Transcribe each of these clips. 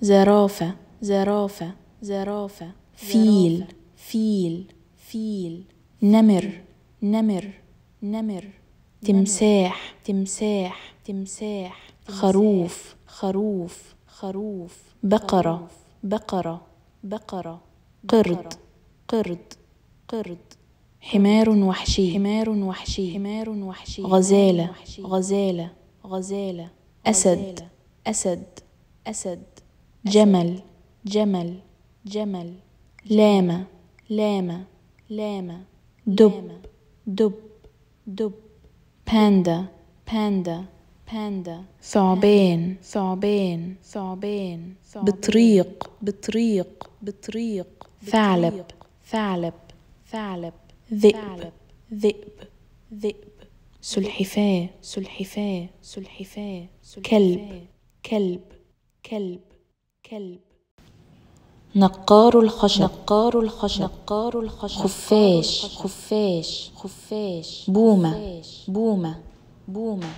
زرافة زرافة زرافة فيل فيل فيل نمر نمر نمر تمساح تمساح تمساح خروف خروف خروف بقرة بقرة بقرة قرد قرد قرد حمار وحشي حمار وحشي حمار وحشي غزالة غزالة غزالة أسد أسد أسد جمل جمل جمل لامة لامة لامة دب دب دب باندا باندا باندا ثعبان ثعبان ثعبان بطريق بطريق بطريق ثعلب ثعلب ثعلب ذئب ذئب ذئب سلحفاة سلحفاة سلحفاة كلب كلب كلب كلب نقار الخشب نقار الخشب نقار الخشب خفاش خفاش خفاش بومة بومة بومة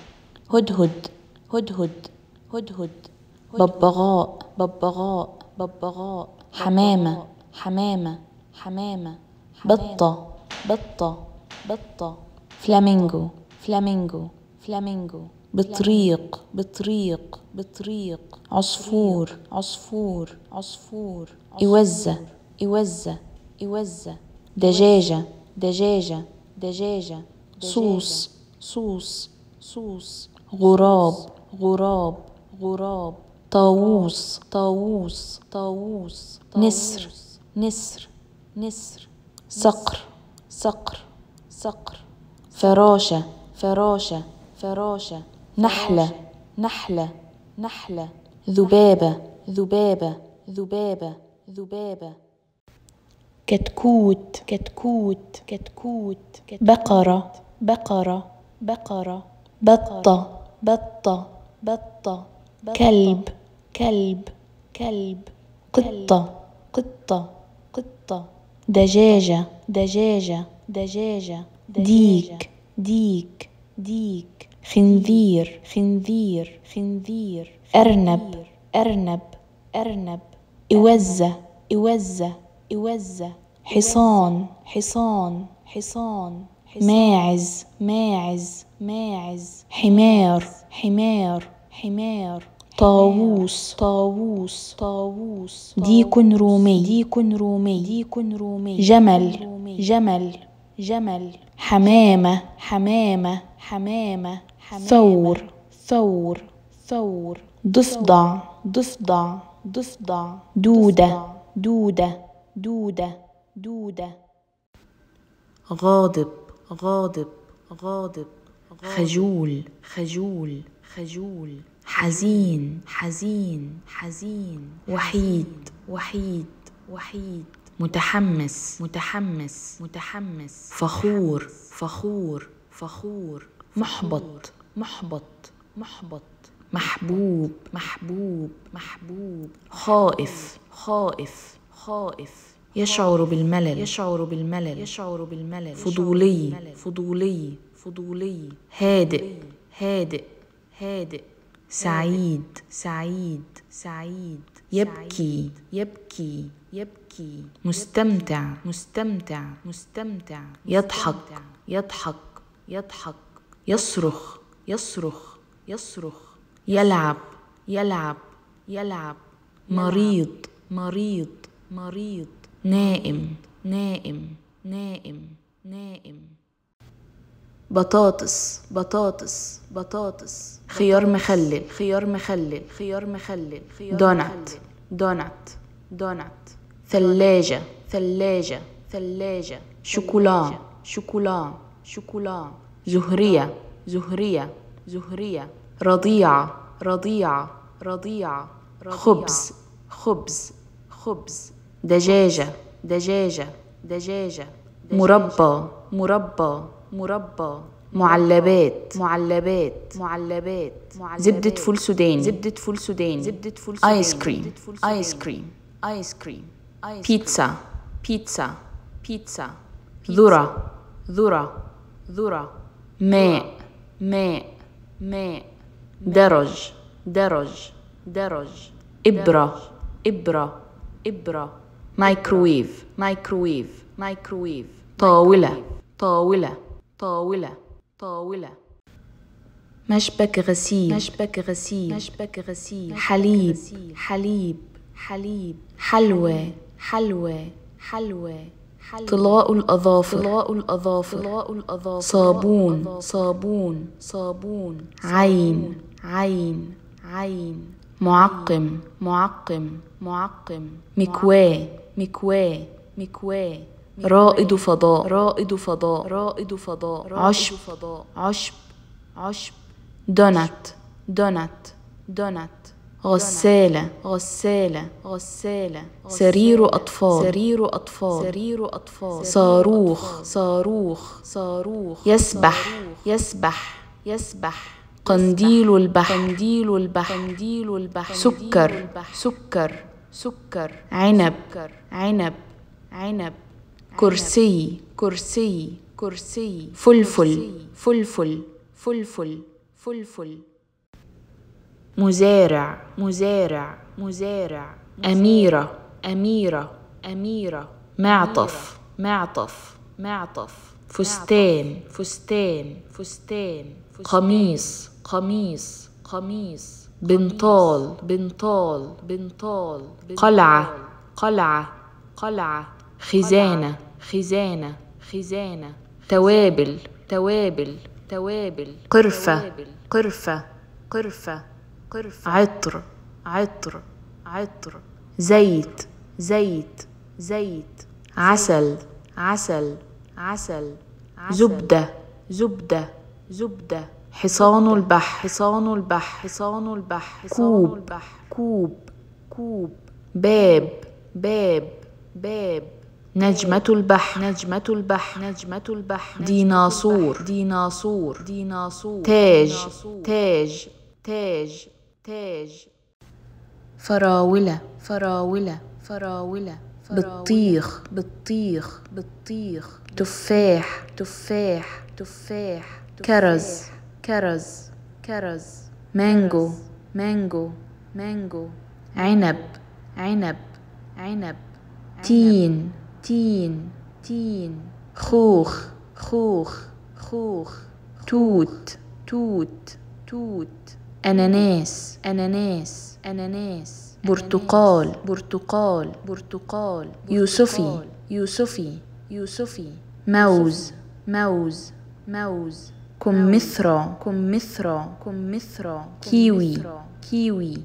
هدهد هدهد هدهد ببغاء ببغاء ببغاء حمامة حمامة حمامة بطة بطة بطة فلامينجو فلامينجو فلامينجو بطريق بطريق بطريق عصفور عصفور عصفور إوزة إوزة إوزة دجاجة دجاجة دجاجة صوص صوص صوص غراب غراب غراب طاووس طاووس طاووس نسر نسر نسر صقر صقر صقر فراشة فراشة فراشة نحلة نحلة نحلة ذبابة ذبابة ذبابة ذبابة كتكوت كتكوت كتكوت بقرة بقرة بقرة بطة بطة بطة كلب كلب كلب قطة قطة قطة دجاجة دجاجة دجاجة ديك ديك ديك خنذير خنذير خنذير أرنب أرنب أرنب إوزة إوزة إوزة حصان حصان حصان ماعز ماعز ماعز حمار حمار حمار طاووس طاووس طاووس ديك رومي ديك رومي ديك رومي جمل جمل جمل حمامة حمامة حمامة ثور ثور ثور ضفدع ضفدع ضفدع دودة دودة دودة دودة غاضب غاضب غاضب خجول خجول خجول حزين حزين حزين وحيد وحيد وحيد متحمس متحمس متحمس فخور فخور فخور محبط محبط محبط محبوب محبوب محبوب خائف خائف خائف يشعر بالملل يشعر بالملل يشعر بالملل فضولي فضولي فضولي هادئ هادئ هادئ سعيد سعيد سعيد يبكي يبكي يبكي مستمتع مستمتع مستمتع يضحك يضحك يضحك يصرخ يصرخ يصرخ يلعب يلعب يلعب مريض مريض مريض نائم نائم نائم نائم بطاطس بطاطس بطاطس خيار مخلل خيار مخلل خيار مخلل دونات دونات دونات ثلاجة ثلاجة ثلاجة شوكولا شوكولا شوكولا زهرية زهرية زهرية رضيعة رضيعة رضيعة, خبز خبز خبز دجاجة دجاجة دجاجة, دجاجة مربى مربى مربى معلبات معلبات معلبات زبدة فول سوداني زبدة فول سوداني زبدة فول سوداني آيس كريم آيس كريم آيس كريم بيتزا بيتزا بيتزا ذرة ذرة ذرة ماء ماء ماء درج درج درج إبرة إبرة إبرة مايكرويف مايكرويف مايكرويف طاولة طاولة طاولة طاولة مشبك غسيل مشبك غسيل مشبك غسيل حليب حليب حليب حلوى حلوى حلوى طلاء الأظافر طلاء الأظافر طلاء الأظافر صابون صابون صابون عين عين عين معقم معقم معقم مكواه مكواه مكواه رائد فضاء رائد فضاء رائد فضاء عشب عشب عشب دونات دونات, دونات غسالة غسالة غسالة سرير أطفال سرير أطفال سرير أطفال صاروخ صاروخ صاروخ يسبح يسبح يسبح قنديل البحر قنديل البحر قنديل البحر سكر سكر سكر عنب عنب عنب كرسي كرسي كرسي فلفل فلفل فلفل فلفل مزارع مزارع مزارع أميرة أميرة أميرة معطف معطف معطف فستان فستان فستان قميص قميص قميص بنطال بنطال بنطال قلعة قلعة قلعة خزانة خزانة خزانة توابل توابل توابل قرفة قرفة قرفة قرفة عطر عطر عطر زيت زيت زيت عسل عسل عسل, زبدة زبدة زبدة حصان البحر حصان البحر حصان البحر كوب كوب كوب باب باب باب نجمة البحر نجمة البحر نجمة البحر ديناصور ديناصور ديناصور تاج تاج تاج تاج فراولة فراولة فراولة بطيخ بطيخ بطيخ تفاح تفاح تفاح كرز كرز كرز مانجو مانجو مانجو عنب عنب عنب تين تين تين خوخ خوخ خوخ توت توت توت أناناس أناناس أناناس برتقال برتقال برتقال يوسفي يوسفي يوسفي موز موز موز كمثرى كمثرى كمثرى كيوي كيوي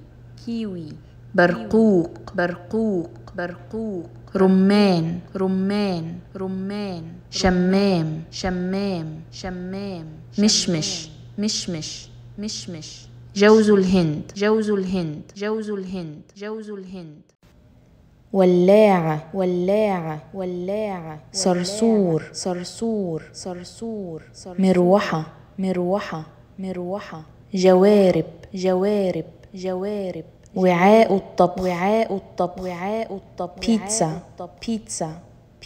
كيوي برقوق برقوق برقوق رمان رمان رمان شمام شمام شمام مشمش مشمش مشمش جوز الهند جوز الهند جوز الهند جوز الهند ولاعة ولاعة ولاعة صرصور صرصور صرصور مروحة مروحة مروحة جوارب جوارب جوارب وعاء الطب وعاء الطب وعاء الطب بيتزا بيتزا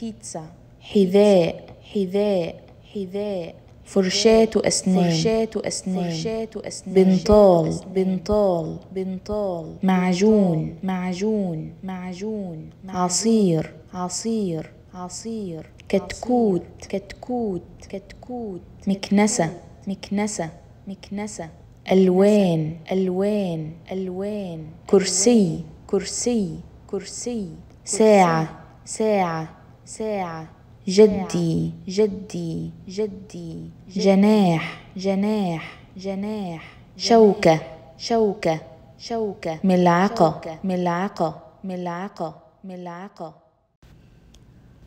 بيتزا حذاء حذاء حذاء فرشاة أسنان فرشاة أسنان فرشات أسنان بنطال بنطال بنطال معجون معجون معجون عصير عصير عصير كتكوت كتكوت كتكوت مكنسة مكنسة مكنسة ألوان ألوان ألوان كرسي كرسي كرسي ساعة ساعة ساعة جدي جدي جدي جناح جناح جناح شوكة شوكة شوكة ملعقة ملعقة ملعقة ملعقة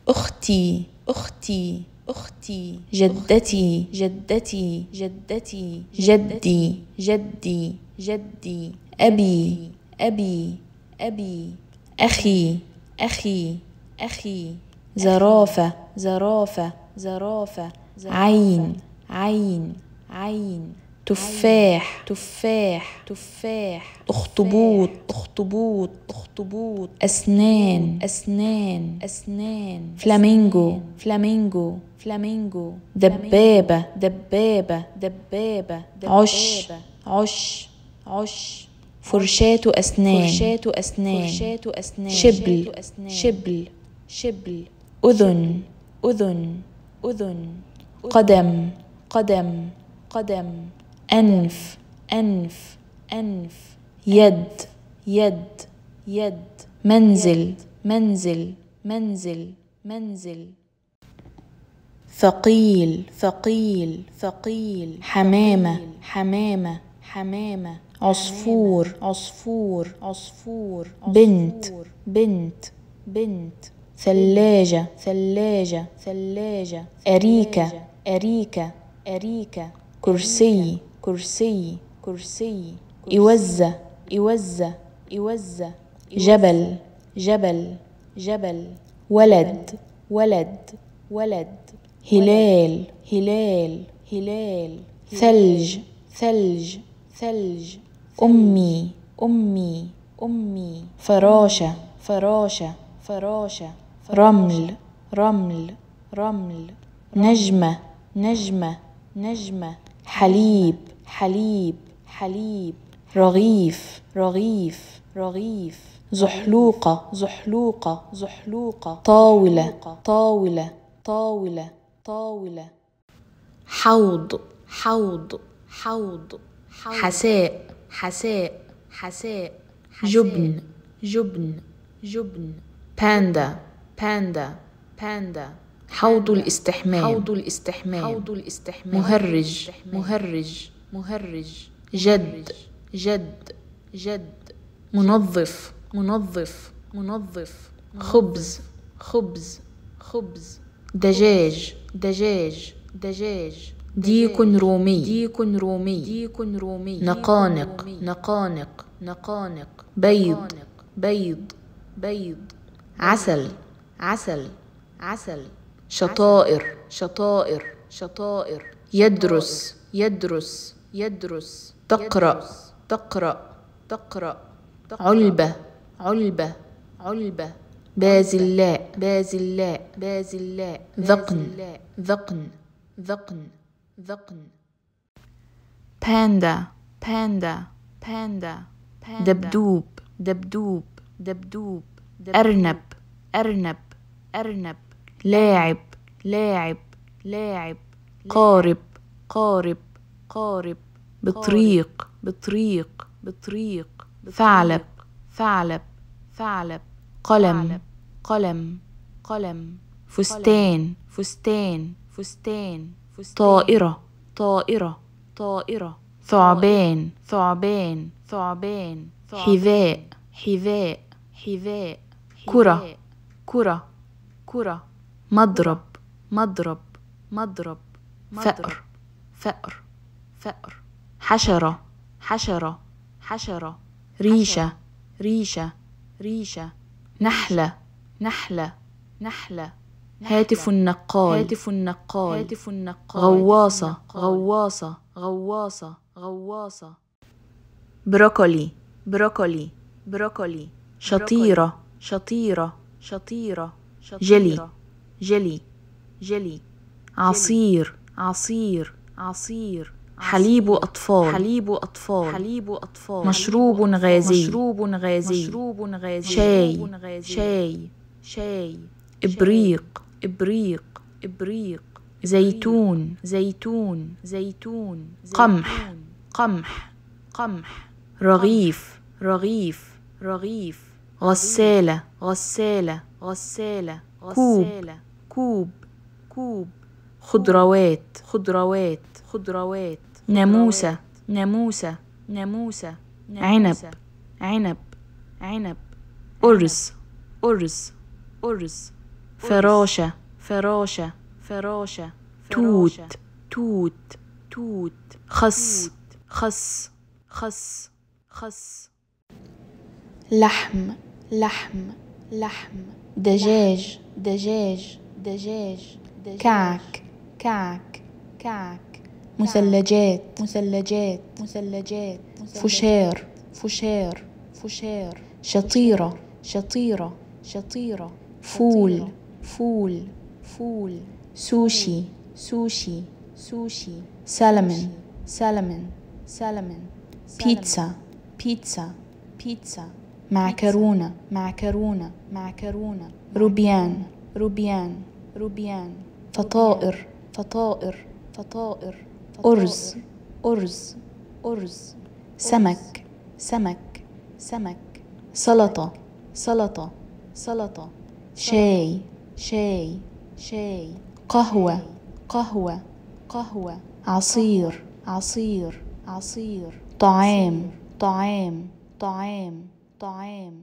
أختي أختي أختي جدتي جدتي جدتي جدي جدي جدي أبي أبي أبي أخي أخي أخي زرافة زرافة زرافة عين عين عين تفاح تفاح تفاح اخطبوط اخطبوط اخطبوط اسنان اسنان اسنان فلامينجو فلامينجو فلامينجو دبابة دبابة دبابة عش عش عش فرشاة أسنان فرشاة أسنان فرشاة أسنان شبل شبل شبل أذن أذن أذن قدم قدم قدم أنف أنف أنف يد يد يد منزل منزل منزل منزل ثقيل ثقيل ثقيل حمامة حمامة حمامة عصفور عصفور عصفور بنت بنت بنت ثلاجة ثلاجة ثلاجة أريكة أريكة أريكة كرسي كرسي كرسي إوزة إوزة إوزة جبل جبل جبل ولد ولد ولد هلال هلال هلال ثلج ثلج ثلج أمي أمي أمي فراشة فراشة فراشة رمل رمل رمل نجمة نجمة نجمة حليب حليب حليب رغيف رغيف رغيف زحلوقة زحلوقة زحلوقة طاولة طاولة طاولة طاولة حوض حوض حوض حساء حساء حساء جبن جبن جبن باندا باندا باندا حوض الاستحمام حوض الاستحمام حوض الاستحمام مهرج مهرج مهرج جد جد جد منظف منظف منظف خبز خبز خبز دجاج دجاج دجاج ديك رومي ديك رومي ديك رومي نقانق نقانق نقانق بيض بيض بيض عسل عسل عسل شطائر شطائر شطائر يدرس يدرس يدرس تقرأ تقرأ تقرأ علبة علبة علبة بازلاء بازلاء بازلاء ذقن ذقن ذقن ذقن باندا باندا باندا دبدوب دبدوب دبدوب أرنب أرنب أرنب لاعب لاعب لاعب قارب قارب قارب بطريق بطريق بطريق ثعلب ثعلب ثعلب قلم قلم قلم فستان فستان فستان طائرة طائرة طائرة ثعبان ثعبان ثعبان حذاء حذاء حذاء كرة كرة كرة مضرب مضرب مضرب, فأر فأر فأر حشرة حشرة حشرة ريشة ريشة ريشة نحلة نحلة نحلة هاتف النقال هاتف النقال هاتف النقال غواصة غواصة غواصة غواصة بروكولي بروكولي بروكولي شطيرة شطيرة شطيرة جلي جلي جلي عصير عصير عصير حليب أطفال حليب أطفال حليب أطفال مشروب غازي مشروب غازي مشروب غازي شاي شاي شاي إبريق إبريق إبريق زيتون زيتون زيتون قمح قمح قمح رغيف رغيف رغيف غسالة غسالة غسالة كوب كوب كوب خضروات خضروات خضروات ناموسة ناموسة ناموسة عنب عنب عنب أرز أرز أرز فراشة فراشة فراشة توت توت توت خس خس خس خس لحم لحم لحم دجاج دجاج دجاج كعك كعك كعك مثلجات مثلجات مثلجات فشار فشار فشار شطيرة شطيرة شطيرة فول فول فول سوشي سوشي سوشي سالمون سالمون سالمون بيتزا بيتزا بيتزا معكرونة معكرونة معكرونة روبيان روبيان روبيان فطائر فطائر فطائر أرز أرز أرز سمك سمك سمك سلطة سلطة سلطة شاي شاي شاي قهوة قهوة قهوة عصير عصير عصير طعام طعام طعام الطعام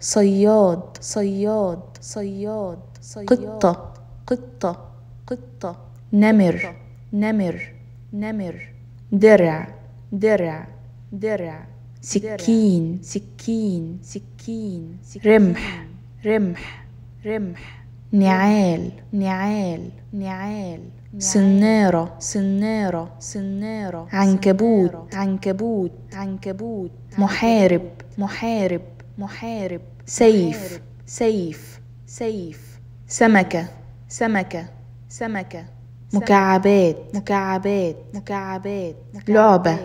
صياد صياد صياد صياد قطة قطة قطة نمر نمر نمر درع درع درع سكين سكين سكين رمح رمح رمح نعال نعال نعال سنارة سنارة سنارة عنكبوت عنكبوت عنكبوت محارب محارب محارب سيف سيف سيف سمكة سمكة سمكة مكعبات مكعبات مكعبات لعبة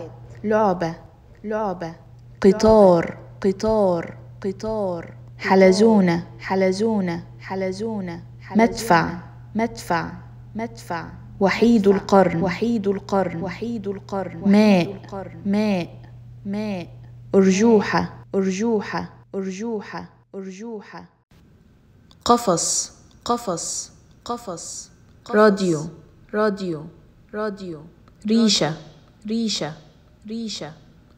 لعبة لعبة قطار قطار قطار حلزونة حلزونة حلزونة مدفع مدفع مدفع وحيد القرن وحيد القرن وحيد القرن ماء ماء ماء أرجوحة أرجوحة أرجوحة أرجوحة قفص قفص قفص راديو راديو راديو ريشة ريشة ريشة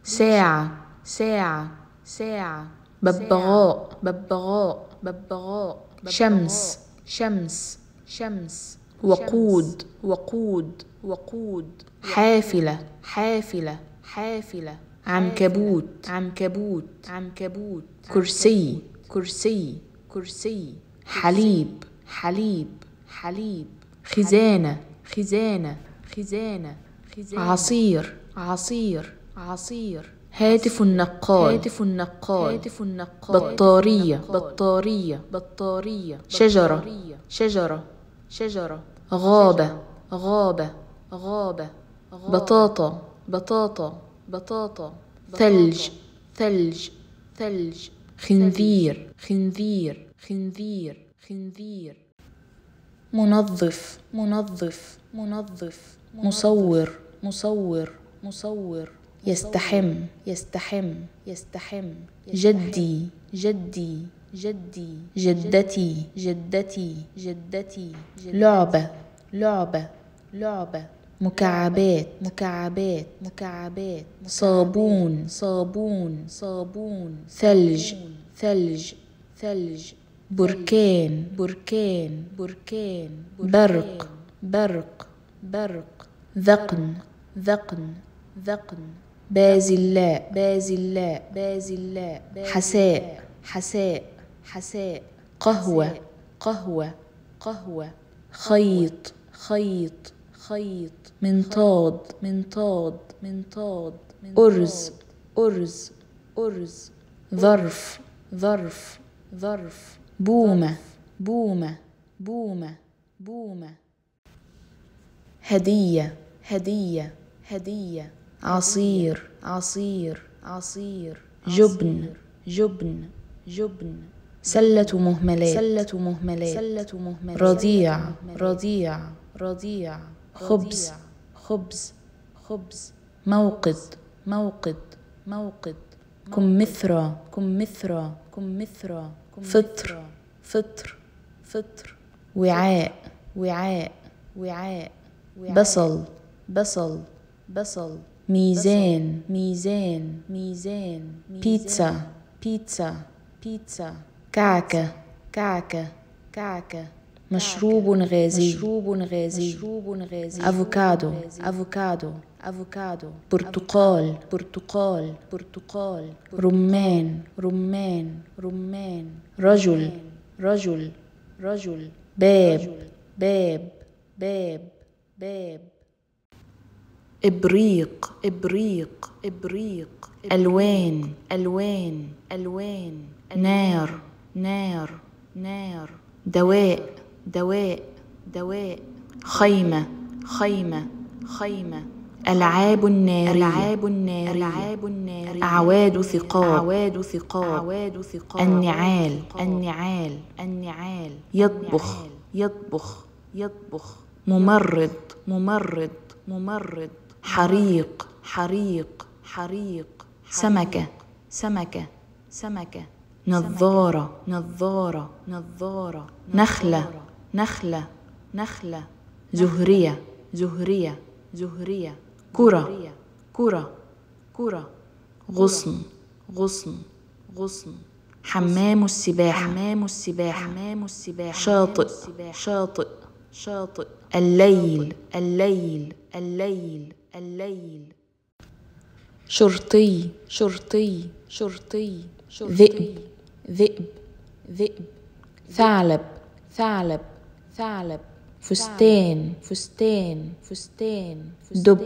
ساعة ساعة ساعة ببغاء ببغاء ببغاء شمس شمس شمس وقود وقود وقود حافلة حافلة حافلة عنكبوت عنكبوت عنكبوت كرسي كرسي كرسي حليب حليب حليب خزانة خزانة خزانة عصير عصير عصير هاتف النقال هاتف النقال هاتف النقال بطارية بطارية بطارية شجرة شجرة شجرة غابة غابة غابة بطاطا بطاطا بطاطا ثلج ثلج ثلج خنزير خنزير خنزير خنزير منظف منظف منظف مصور مصور مصور يستحم يستحم يستحم جدي جدي جدي جدتي جدتي جدتي لعبة لعبة لعبة مكعبات مكعبات مكعبات صابون صابون صابون ثلج ثلج ثلج بركان بركان بركان برق برق برق ذقن ذقن ذقن بازلاء بازلاء بازلاء حساء حساء حساء قهوة قهوة قهوة خيط خيط خيط منطاد منطاد منطاد أرز أرز أرز ظرف ظرف ظرف بومة بومة بومة بومة هدية هدية هدية عصير عصير عصير جبن جبن جبن سلة مهملات سلة مهملات سلة مهملات رضيع رضيع رضيع خبز خبز خبز موقد موقد موقد كمثرى كمثرى كمثرى فطر فطر فطر وعاء وعاء وعاء بصل بصل بصل ميزان ميزان ميزان بيتزا بيتزا بيتزا كعكة كعكة كعكة مشروب غازي مشروب غازي مشروب غازي افوكادو افوكادو افوكادو برتقال برتقال برتقال رمان رمان رمان رجل رجل رجل باب باب باب باب إبريق إبريق إبريق ألوان ألوان ألوان نار نار نار دواء دواء دواء خيمة خيمة خيمة ألعاب النار ألعاب النار ألعاب النار أعواد ثقاب أعواد ثقاب أعواد ثقاب النعال النعال النعال يطبخ يطبخ يطبخ ممرض ممرض ممرض حريق حريق حريق سمكة سمكة سمكة نظارة نظارة نظارة نخلة نخلة نخلة زهرية زهرية زهرية كرة كرة كرة غصن غصن غصن حمام السباحة حمام السباحة حمام السباحة شاطئ شاطئ شاطئ الليل الليل الليل الليل شرطي شرطي شرطي ذئب ذئب ذئب ثعلب ثعلب ثعلب فستان فستان فستان دب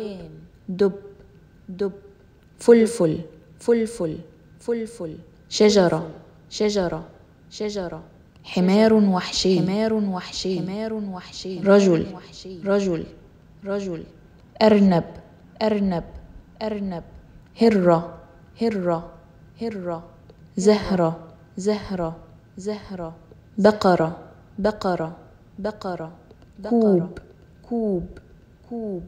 دب دب فلفل فلفل فلفل شجرة شجرة شجرة حمار وحشي حمار وحشي حمار وحشي رجل رجل رجل أرنب أرنب أرنب هرة هرة هرة زهرة زهرة زهرة بقرة بقرة بقرة كوب كوب كوب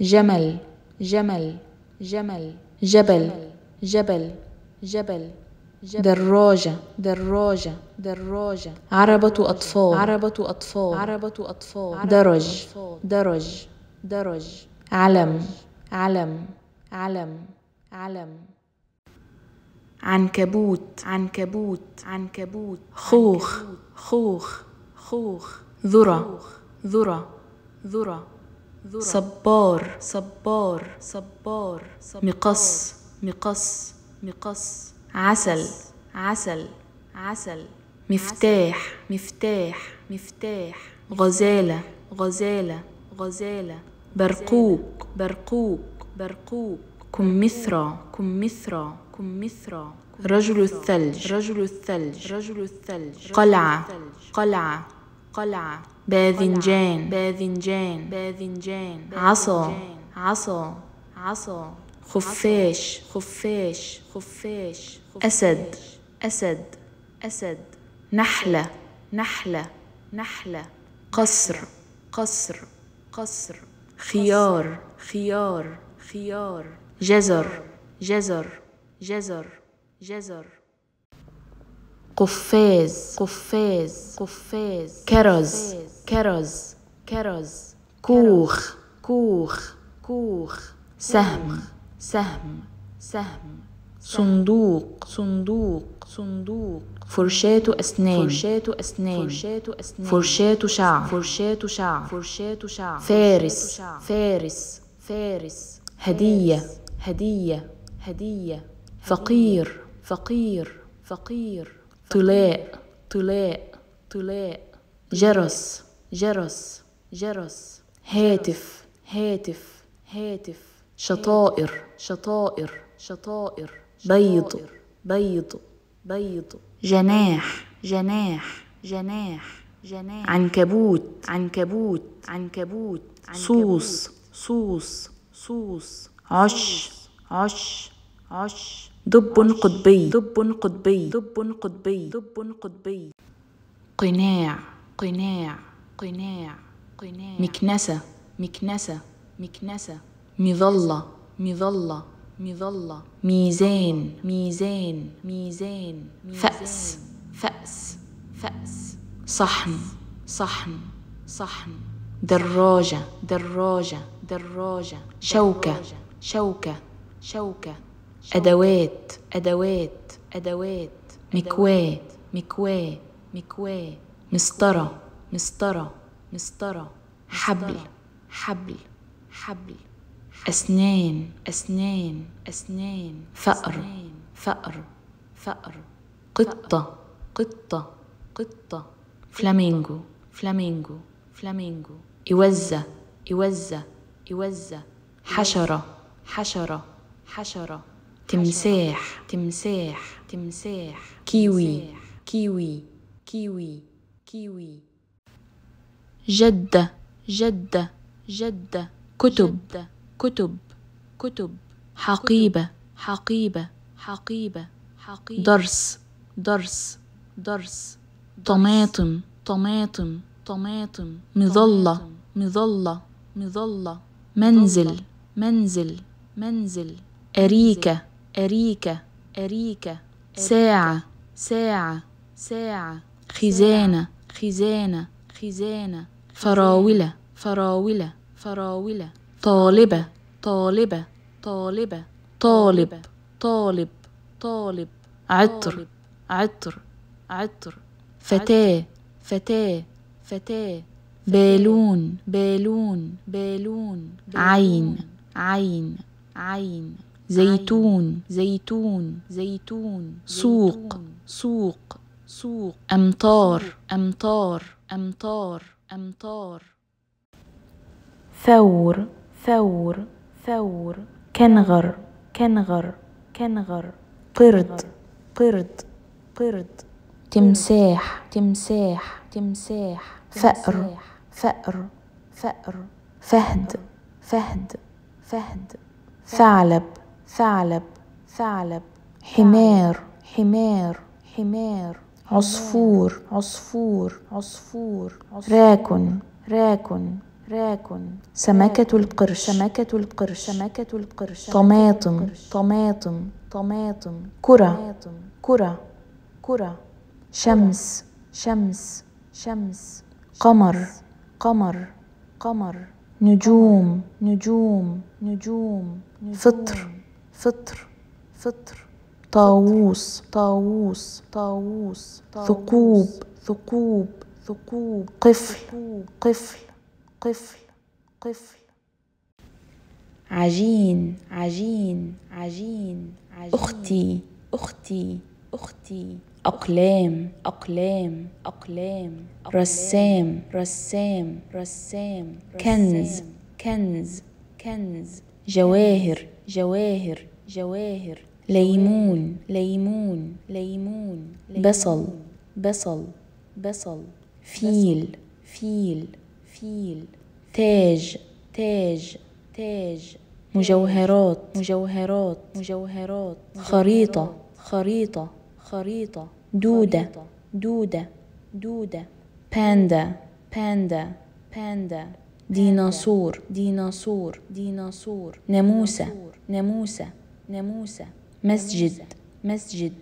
جمل جمل جمل جبل جبل جبل دراجة دراجة دراجة عربة أطفال عربة أطفال عربة أطفال درج درج درج علم علم علم علم عنكبوت عنكبوت عنكبوت خوخ خوخ خوخ ذرة ذرة ذرة صبار صبار صبار مقص مقص مقص عسل عسل عسل مفتاح مفتاح مفتاح غزالة غزالة غزالة برقوق برقوق برقوق كمثرى كمثرى كمثرى رجل الثلج رجل الثلج رجل الثلج قلعة قلعة قلعة باذنجان باذنجان باذنجان عصا عصا عصا خفاش خفاش خفاش أسد أسد أسد نحلة نحلة نحلة قصر قصر قصر خيار خيار خيار جزر جزر جزر جزر قفاز قفاز قفاز كرز كرز كرز كوخ كوخ كوخ سهم سهم سهم صندوق صندوق صندوق فرشاة أسنان فرشاة أسنان فرشاة أسنان فرشاة شعر فرشاة شعر فرشاة شعر فارس فارس فارس هدية هدية هدية فقير فقير فقير طلاء طلاء طلاء جرس جرس جرس هاتف هاتف هاتف شطائر شطائر شطائر بيض بيض بيض جناح جناح جناح جناح عنكبوت عنكبوت عنكبوت صوص صوص صوص عش عش عش دب قطبي دب قطبي دب قطبي دب قطبي قناع قناع قناع قناع مكنسة مكنسة مكنسة مظلة مظلة مظلة ميزان ميزان ميزان فأس فأس فأس صحن صحن صحن دراجة دراجة دراجة شوكة شوكة شوكة أدوات أدوات أدوات مكواة مكواة مكواة مسطرة مسطرة مسطرة حبل حبل حبل أسنان أسنان أسنان فأر فأر فأر قطة قطة قطة فلامينجو فلامينجو فلامينجو إوزة إوزة إوزة حشرة حشرة حشرة تمساح تمساح تمساح كيوي كيوي كيوي كيوي جدة جدة جدة كتب جدة كتب كتب حقيبة حقيبة حقيبة حقيبة درس درس درس طماطم طماطم طماطم مظلة مظلة مظلة منزل منزل منزل أريكة أريكة أريكة ساعة ساعة ساعة خزانة خزانة خزانة فراولة فراولة فراولة طالبة طالبة طالبة طالب طالب طالب عطر عطر عطر فتاة فتاة فتاة بالون بالون بالون عين عين عين زيتون زيتون زيتون سوق سوق سوق أمطار أمطار أمطار أمطار ثور ثور ثور كنغر كنغر كنغر قرد قرد قرد تمساح تمساح تمساح فأر فأر فأر فهد فهد فهد ثعلب ثعلب ثعلب حمار حمار حمار عصفور عصفور عصفور راكن راكن راك سمكة القرش سمكة القرش سمكة القرش طماطم طماطم طماطم كرة كرة كرة شمس شمس شمس قمر قمر قمر نجوم نجوم نجوم فطر فطر فطر طاووس طاووس طاووس ثقوب ثقوب ثقوب قفل قفل قفل قفل عجين عجين عجين, عجين أختي أختي أختي أقلام أقلام أقلام رسام رسام رسام كنز كنز كنز جواهر جواهر جواهر ليمون ليمون ليمون بصل بصل بصل فيل فيل فيل تاج تاج تاج مجوهرات مجوهرات مجوهرات خريطة خريطة خريطة دودة دودة دودة باندا باندا باندا ديناصور ديناصور ديناصور ناموسة ناموسة ناموسة مسجد مسجد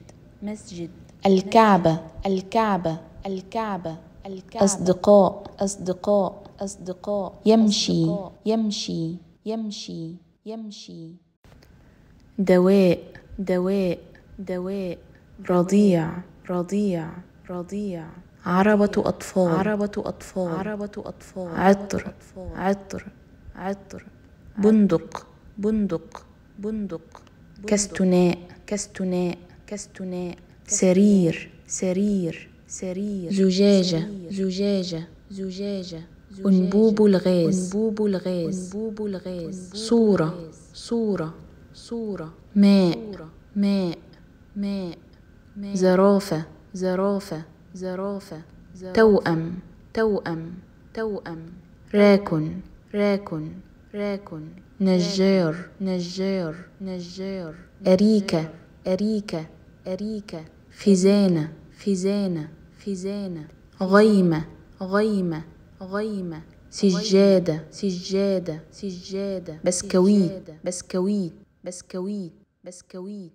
مسجد الكعبة الكعبة الكعبة الكعبة أصدقاء أصدقاء أصدقاء يمشي يمشي يمشي يمشي دواء دواء دواء رضيع رضيع رضيع عربة أطفال عربة أطفال عربة أطفال عطر عطر عطر بندق بندق بندق كستناء كستناء كستناء سرير سرير سرير زجاجة زجاجة زجاجة أنبوب الغاز أنبوب الغاز أنبوب الغاز صورة صورة صورة ماء ماء ماء زرافة زرافة زرافة توأم توأم توأم راكن راكن راكن نجار نجار نجار أريكة أريكة أريكة خزانة خزانة خزانة غيمة غيمة غيمة سجادة سجادة سجادة بسكويت بسكويت بسكويت بسكويت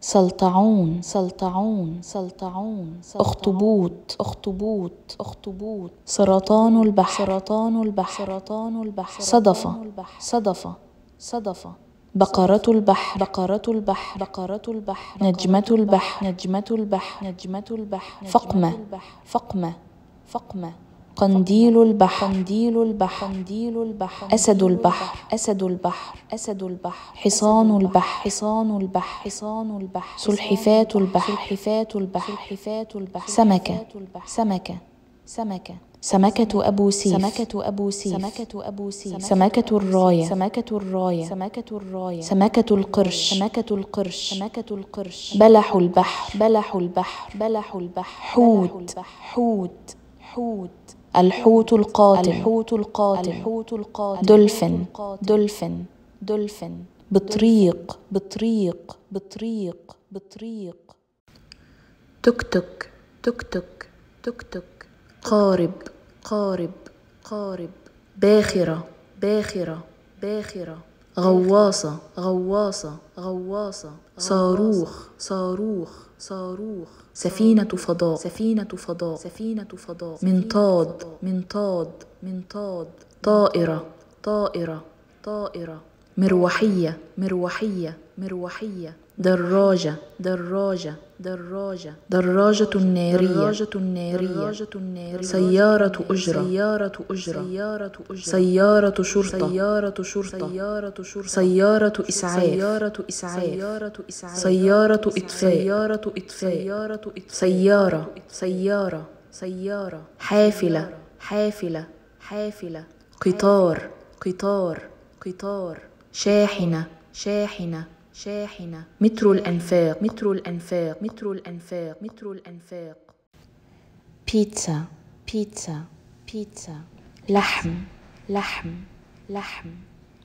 سلطعون سلطعون سلطعون أخطبوط أخطبوط أخطبوط سرطان البحر سرطان البحر سرطان البحر صدفة صدفة صدفة بقرة البحر بقرة البحر بقرة البحر نجمة البحر نجمة البحر نجمة البحر فقمة فقمة فقمة قنديل البحر قنديل البحر قنديل البحر أسد البحر أسد البحر أسد البحر حصان البحر حصان البحر حصان البحر سلحفاة البحر سلحفاة البحر سلحفاة البحر سمكة سمكة سمكة سمكة أبو سيف سمكة أبو سيف سمكة أبو سيف سمكة الراية سمكة الراية سمكة الراية سمكة القرش سمكة القرش سمكة القرش بلح البحر بلح البحر بلح البحر حوت حوت حوت الحوت القاتل الحوت القاتل الحوت القاتل دولفين دولفين دولفين بطريق بطريق بطريق بطريق تك تك تك تك تك تك قارب قارب قارب باخرة باخرة باخرة غواصة غواصة غواصة صاروخ صاروخ صاروخ سفينة فضاء سفينة فضاء سفينة فضاء منطاد منطاد منطاد طائرة طائرة طائرة مروحية مروحية مروحية دراجة دراجة دراجة دراجة نارية دراجة نارية دراجة نارية سيارة أجرة سيارة أجرة سيارة أجرة سيارة شرطة سيارة شرطة سيارة شرطة سيارة إسعاف سيارة إسعاف سيارة إسعاف سيارة إطفاء سيارة إطفاء سيارة سيارة سيارة سيارة حافلة حافلة حافلة قطار قطار قطار شاحنة شاحنة شاحنة مترو الأنفاق مترو الأنفاق مترو الأنفاق مترو الأنفاق بيتزا بيتزا بيتزا لحم لحم لحم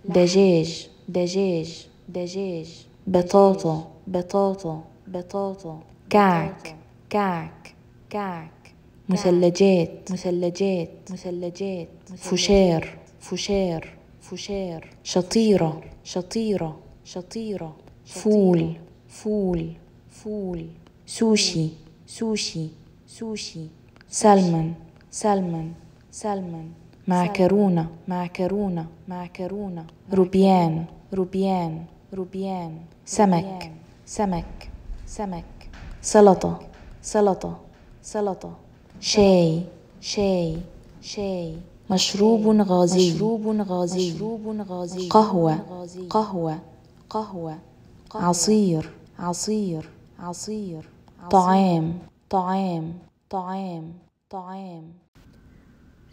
دجاج دجاج دجاج بطاطا بطاطا بطاطا كعك كعك كعك مثلجات مثلجات مثلجات فشار فشار فشار شطيرة شطيرة شطيرة فول فول فول سوشي سوشي سوشي سلمون سلمون سلمون معكرونة معكرونة معكرونة روبيان روبيان روبيان سمك سمك سمك سلطة سلطة سلطة شاي شاي شاي مشروب غازي مشروب غازي مشروب غازي قهوة قهوة قهوة عصير عصير عصير طعام طعام طعام طعام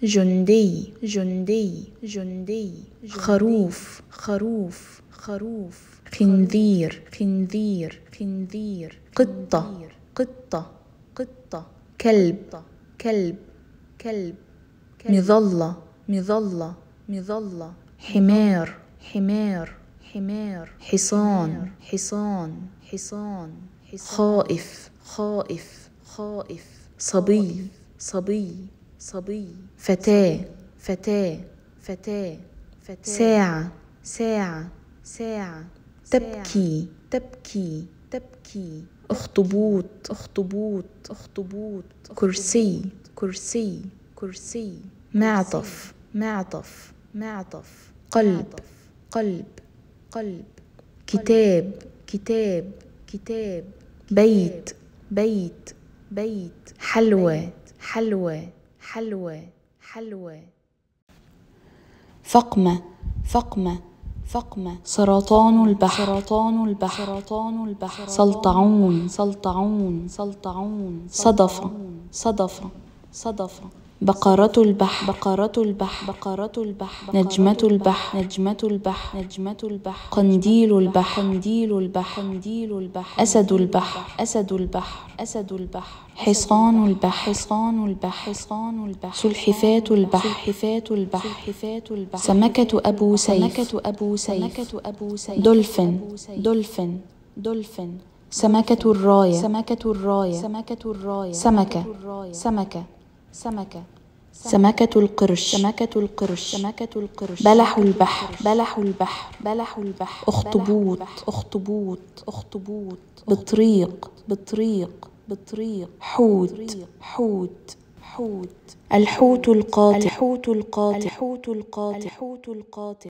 جندي جندي جندي خروف خروف خروف خنزير خنزير خنزير قطة قطة قطة كلب كلب كلب مظلة مظلة مظلة حمار حمار حمار حصان حصان حصان خائف خائف خائف صبي صبي صبي فتاة فتاة فتاة فتاة ساعة ساعة ساعة تبكي تبكي تبكي أخطبوط أخطبوط أخطبوط كرسي كرسي كرسي معطف معطف معطف قلب قلب قلب كتاب كتاب كتاب بيت بيت بيت حلوى حلوى حلوى حلوى فقمة فقمة فقمة سرطان البحر سرطان البحر سرطان البحر سلطعون سلطعون سلطعون صدفة صدفة صدفة بقرة البحر بقرة البحر بقرة البحر نجمة البحر نجمة البحر نجمة البحر قنديل البحر قنديل البحر قنديل البحر أسد البحر أسد البحر أسد البحر حصان البحر حصان البحر حصان البحر سلحفاة البحر سلحفاة البحر سلحفاة البحر سمكة أبو سيف سمكة أبو سيف سمكة أبو سيف دولفين دولفين دولفين سمكة الراية سمكة الراية سمكة الراية سمكة سمكة سمكة سمكة القرش سمكة القرش سمكة القرش بلح البحر بلح البحر بلح البحر أخطبوط أخطبوط أخطبوط بطريق بطريق بطريق حوت حوت حوت الحوت القاتل الحوت القاتل الحوت القاتل الحوت القاتل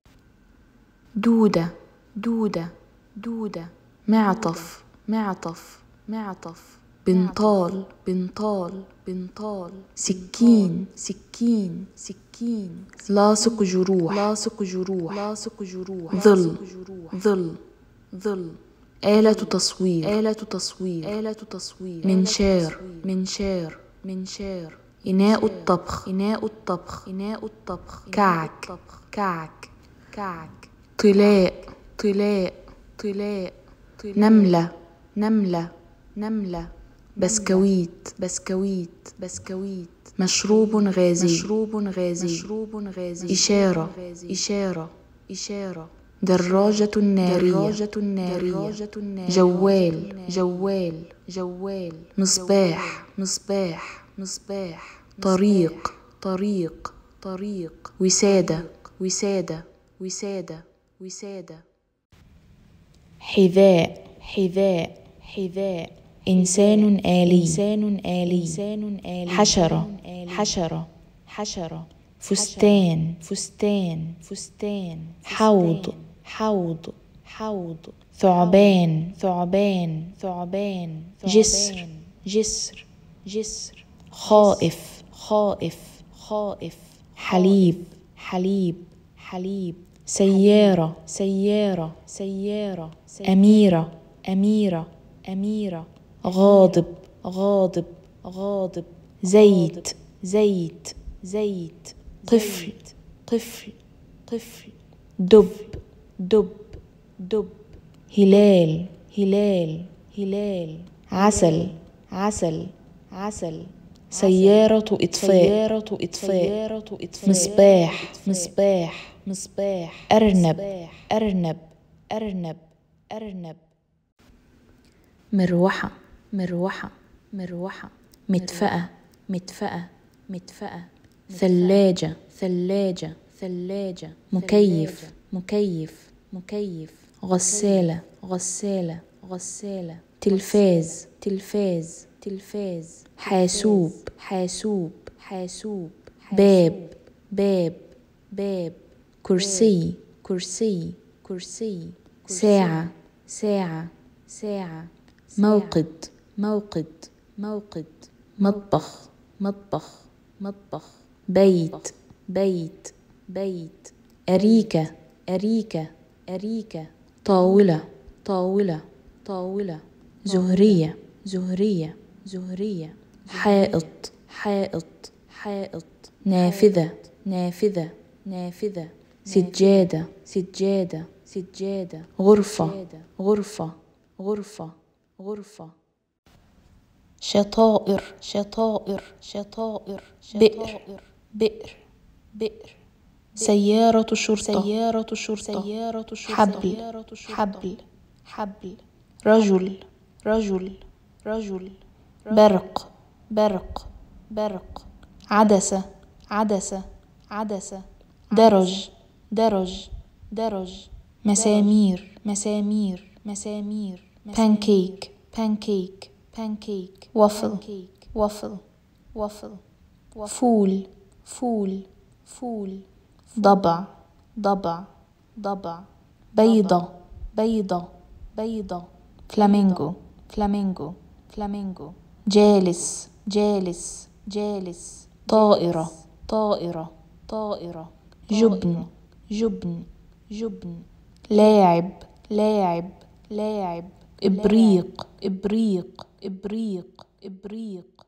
دودة دودة دودة معطف معطف معطف بنطال بنطال بنطال سكين سكين سكين لاصق جروح لاصق جروح لاصق جروح ظل ظل ظل آلة تصوير آلة تصوير آلة تصوير منشار منشار منشار إناء الطبخ إناء الطبخ إناء الطبخ كعك كعك كعك طلاء طلاء طلاء نملة نملة نملة بسكويت بسكويت بسكويت مشروب غازي مشروب غازي مشروب غازي إشارة إشارة إشارة دراجة نارية دراجة نارية جوال جوال جوال مصباح مصباح مصباح طريق طريق طريق وسادة وسادة وسادة وسادة حذاء حذاء حذاء إنسان آلي إنسان آلي إنسان آلي حشرة حشرة حشرة فستان فستان فستان حوض حوض حوض ثعبان ثعبان ثعبان جسر جسر جسر خائف خائف خائف حليب حليب حليب سيارة سيارة سيارة أميرة أميرة أميرة غاضب غاضب غاضب زيت زيت زيت قفل قفل قفل دب دب دب هلال هلال هلال عسل عسل عسل سيارة إطفاء سيارة إطفاء سيارة إطفاء مصباح مصباح مصباح أرنب أرنب أرنب أرنب مروحة مروحة مروحة مدفأة مدفأة مدفأة ثلاجة ثلاجة ثلاجة مكيف مكيف مكيف غسالة غسالة غسالة تلفاز تلفاز تلفاز حاسوب حاسوب حاسوب باب باب باب كرسي كرسي كرسي ساعة ساعة ساعة موقد موقد موقد مطبخ مطبخ مطبخ بيت بيت بيت أريكة أريكة أريكة طاولة طاولة طاولة زهرية زهرية زهرية حائط حائط حائط نافذة نافذة نافذة سجادة سجادة سجادة غرفة غرفة غرفة غرفة شطائر شطائر شطائر بئر بئر بئر سيارة شرطة سيارة شرطة سيارة شرطة حبل حبل حبل رجل رجل رجل برق برق برق عدسة عدسة عدسة درج درج درج مسامير مسامير مسامير بانكيك بانكيك pancake waffle waffle waffle فول فول فول ضبع ضبع ضبع بيضة بيضة بيضة فلامينجو فلامينجو فلامينجو جالس جالس جالس طائرة طائرة طائرة جبن جبن جبن لاعب لاعب لاعب إبريق إبريق إبريق إبريق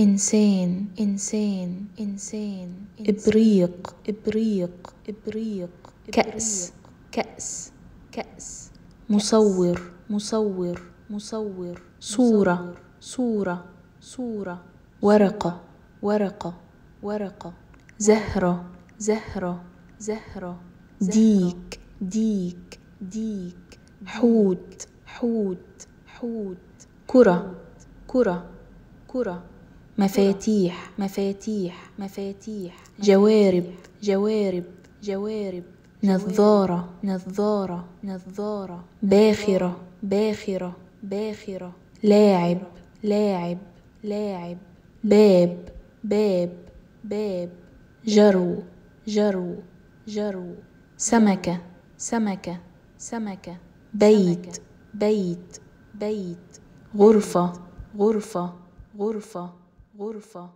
إنسان إنسان إنسان, إبريق إبريق إبريق كأس كأس كأس مصور مصور مصور صورة صورة صورة ورقة ورقة ورقة زهرة زهرة زهرة ديك ديك ديك حوت حوت حوت كرة كرة كرة مفاتيح مفاتيح مفاتيح جوارب جوارب جوارب نظارة نظارة نظارة باخرة باخرة باخرة لاعب لاعب لاعب باب باب باب جرو جرو جرو سمكة سمكة سمكة بيت بيت بيت غرفة غرفة غرفة غرفة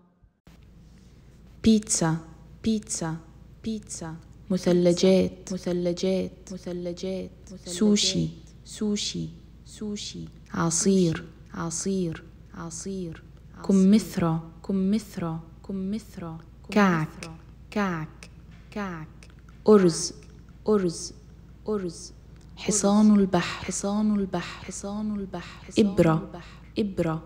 بيتزا بيتزا بيتزا مثلجات مثلجات مثلجات سوشي سوشي سوشي عصير عصير عصير كمثرى كمثرى كمثرى كعك كعك كعك أرز أرز أرز حصان البحر حصان البحر حصان البحر إبرة إبرة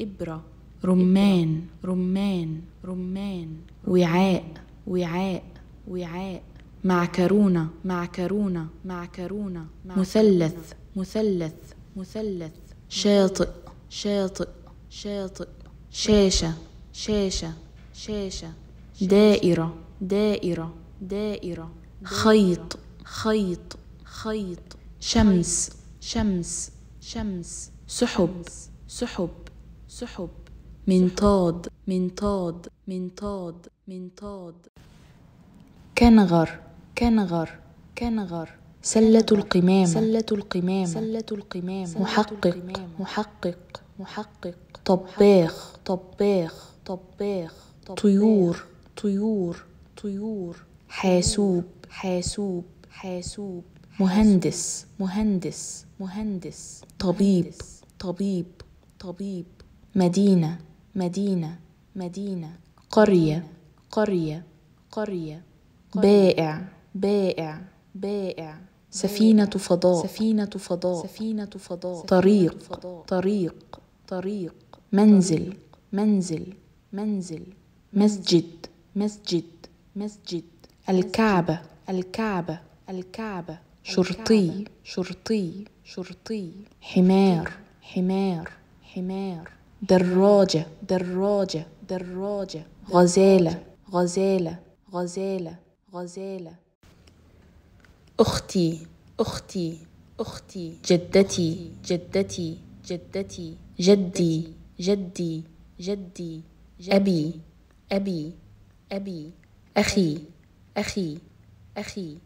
إبرة رمان رمان رمان وعاء وعاء وعاء معكرونة معكرونة معكرونة مثلث مثلث مثلث شاطئ شاطئ شاطئ شاشة شاشة شاشة دائرة دائرة دائرة خيط خيط خيط شمس شمس شمس سحب سحب سحب منطاد منطاد منطاد منطاد كنغر كنغر كنغر سلة القمامة سلة القمامة سلة القمامة محقق محقق محقق طباخ طباخ طباخ طيور طيور طيور حاسوب حاسوب حاسوب مهندس مهندس مهندس طبيب طبيب طبيب مدينة مدينة مدينة قرية قرية قرية بائع بائع بائع سفينة فضاء سفينة فضاء سفينة فضاء طريق طريق طريق منزل منزل منزل مسجد مسجد مسجد الكعبة الكعبة الكعبة شرطي شرطي شرطي حمار حمار حمار دراجة دراجة دراجة غزالة غزالة غزالة غزالة أختي أختي أختي جدتي جدتي جدتي جدي جدي جدي أبي أبي أبي أخي أخي أخي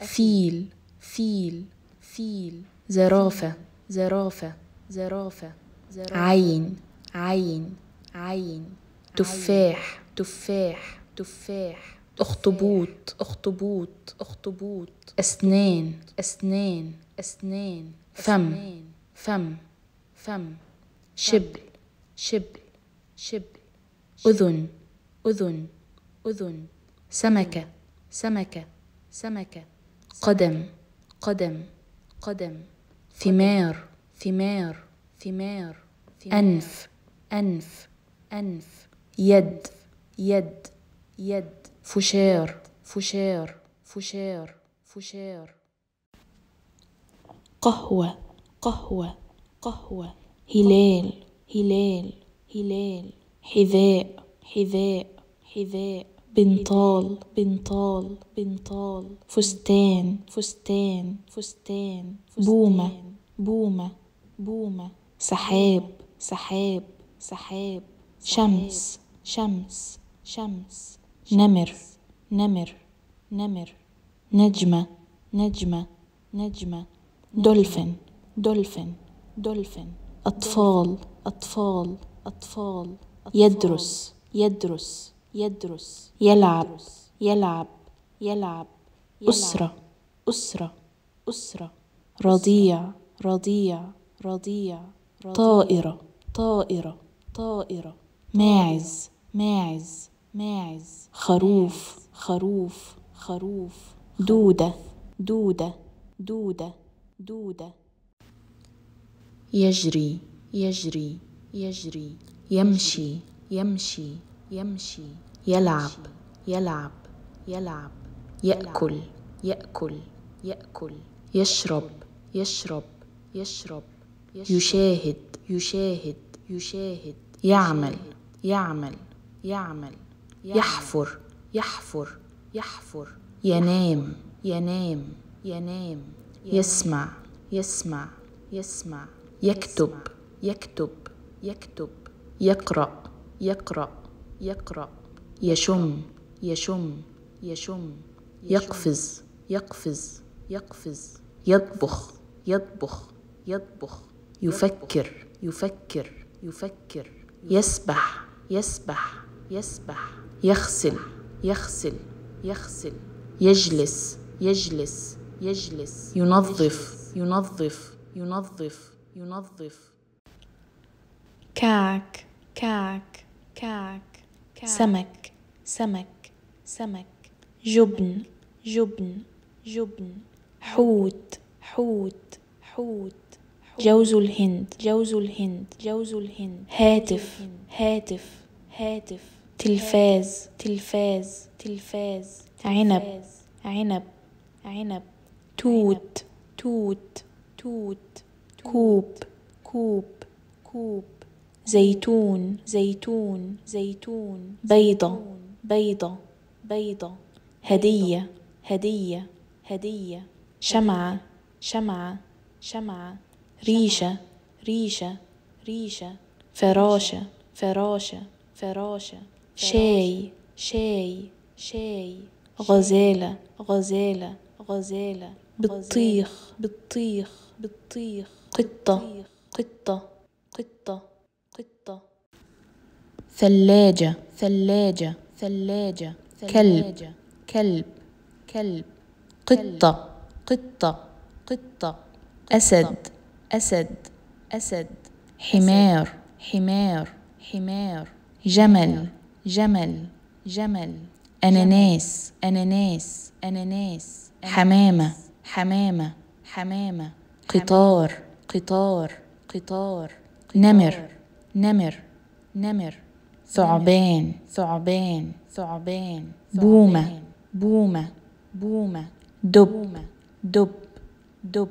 فيل فيل فيل زرافة زرافة زرافة عين عين عين تفاح تفاح تفاح أخطبوط أخطبوط أخطبوط أسنان أسنان أسنان فم فم فم شبل شبل شبل أذن أذن أذن سمكة سمكة سمكة قدم قدم قدم ثمار ثمار ثمار أنف أنف أنف يد يد يد فشار فشار فشار فشار قهوة قهوة قهوة هلال هلال هلال حذاء حذاء حذاء بنطال بنطال بنطال فستان فستان فستان بومة بومة بومة سحاب سحاب سحاب شمس شمس شمس نمر نمر نمر نجمة نجمة نجمة دولفين دولفين دولفين أطفال أطفال أطفال يدرس يدرس يدرس يلعب يلعب يلعب أسرة أسرة أسرة رضيع رضيع رضيع طائرة طائرة طائرة ماعز ماعز ماعز خروف خروف خروف دودة دودة دودة دودة يجري يجري يجري يمشي يمشي يمشي يلعب يلعب يلعب يأكل يأكل يأكل يشرب يشرب يشرب يشاهد يشاهد يشاهد يعمل يعمل يعمل يحفر يحفر يحفر ينام ينام ينام يسمع يسمع يسمع يكتب يكتب يكتب يقرأ يقرأ يقرأ يشم يشم يشم يقفز يقفز يقفز يطبخ يطبخ يطبخ يفكر يفكر يفكر يسبح يسبح يسبح يغسل يغسل يغسل يجلس يجلس يجلس ينظف ينظف ينظف ينظف كاك كاك كاك سمك سمك سمك جبن جبن جبن حوت حوت حوت جوز الهند جوز الهند جوز الهند هاتف هاتف هاتف تلفاز تلفاز تلفاز عنب عنب عنب توت توت توت كوب كوب كوب زيتون زيتون زيتون بيضة بيضة بيضة هدية هدية هدية شمعة شمعة شمعة ريشة ريشة ريشة فراشة فراشة فراشة شاي شاي شاي غزالة غزالة غزالة بطيخ بطيخ بطيخ قطة قطة قطة ثلاجة ثلاجة ثلاجة كلب كلب كلب قطة قطة قطة أسد أسد أسد حمار حمار حمار جمل جمل جمل أناناس أناناس أناناس حمامة حمامة حمامة قطار قطار قطار نمر نمر نمر ثعبان ثعبان ثعبان بومة بومة بومة دب دب دب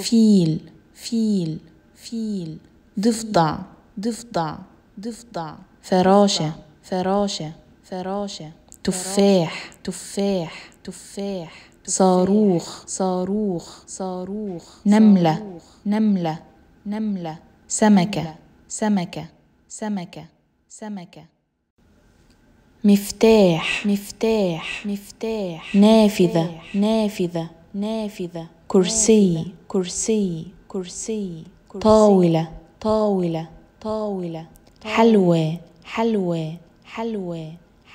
فيل فيل فيل ضفدع ضفدع ضفدع فراشة فراشة فراشة تفاح تفاح تفاح صاروخ صاروخ صاروخ نملة نملة نملة سمكة سمكة سمكة سمكة مفتاح مفتاح مفتاح نافذة نافذة نافذة كرسي كرسي كرسي طاولة طاولة طاولة حلوى حلوى حلوى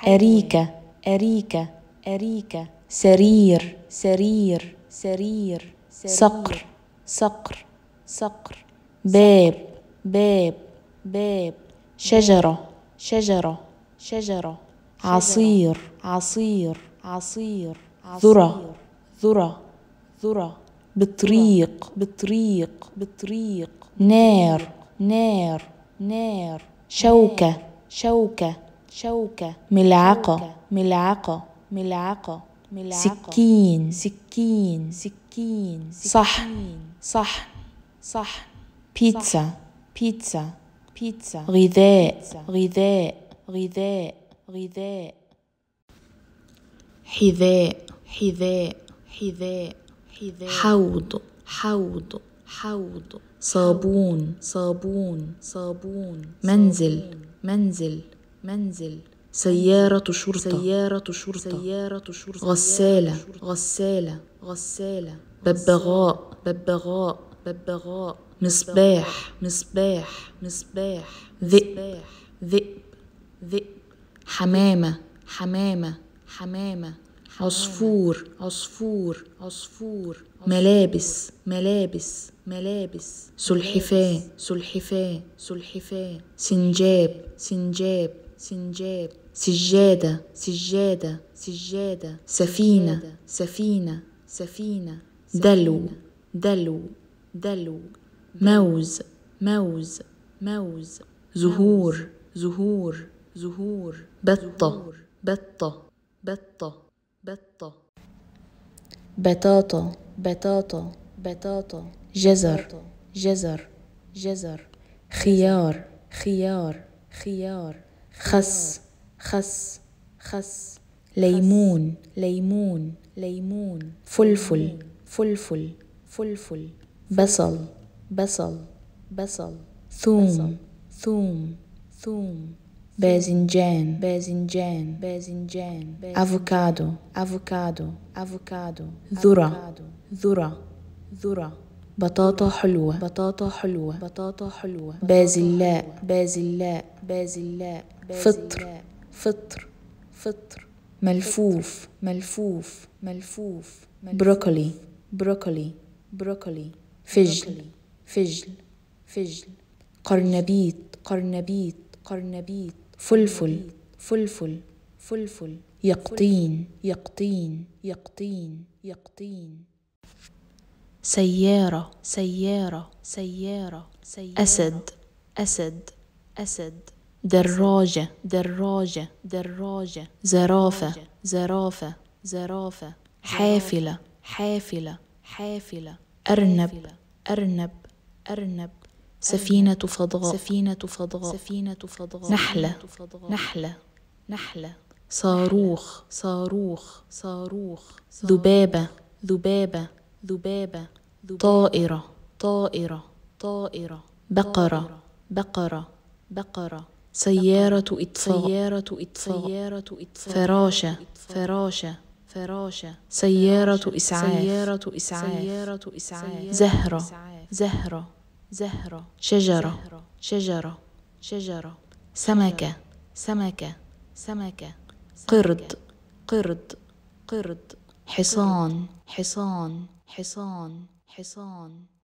أريكة أريكة أريكة سرير سرير سرير صقر صقر صقر باب باب باب شجرة شجرة شجرة عصير عصير عصير ذرة ذرة ذرة بطريق بطريق بطريق نار نار نار شوكة شوكة شوكة ملعقة ملعقة ملعقة سكين سكين سكين صحن صحن صحن بيتزا بيتزا بيتزا غذاء غذاء غذاء غذاء حذاء حذاء حذاء حذاء حوض حوض حوض صابون صابون صابون منزل منزل منزل سيارة شرطة سيارة شرطة سيارة شرطة غسالة غسالة غسالة ببغاء ببغاء ببغاء مصباح مصباح مصباح ذئب ذئب ذئب حمامة حمامة حمامة عصفور عصفور عصفور ملابس ملابس ملابس سلحفاة سلحفاة سلحفاة سنجاب سنجاب سنجاب سجادة سجادة سجادة سفينة سفينة سفينة دلو دلو دلو موز موز موز زهور زهور زهور بطة بطة بطة بطة بطاطا بطاطا بطاطا جزر جزر جزر خيار خيار خيار خس خس خس ليمون ليمون ليمون فلفل فلفل فلفل بصل بصل بصل ثوم بصل ثوم ثوم باذنجان باذنجان باذنجان افوكادو افوكادو افوكادو ذره ذره ذره بطاطا حلوة بطاطا حلوة بطاطا حلوة بازلاء بازلاء بازلاء فطر فطر فطر ملفوف ملفوف ملفوف بروكلي بروكلي بروكلي فجل فجل فجل قرنبيط قرنبيط قرنبيط فلفل فلفل فلفل يقطين يقطين يقطين يقطين سيارة سيارة سيارة سيارة أسد أسد أسد دراجة دراجة دراجة زرافة زرافة زرافة حافلة حافلة حافلة أرنب أرنب أرنب سفينة فضاء سفينة فضاء سفينة فضاء نحلة نحلة نحلة صاروخ صاروخ صاروخ ذبابة ذبابة ذبابة طائرة طائرة طائرة بقرة بقرة بقرة سيارة إطفاء سيارة إطفاء سيارة إطفاء فراشة فراشة فراشة سيارة إسعاف سيارة إسعاف سيارة إسعاف زهرة زهرة زهرة شجرة شجرة شجرة سمكة سمكة سمكة قرد قرد قرد حصان حصان حصان حصان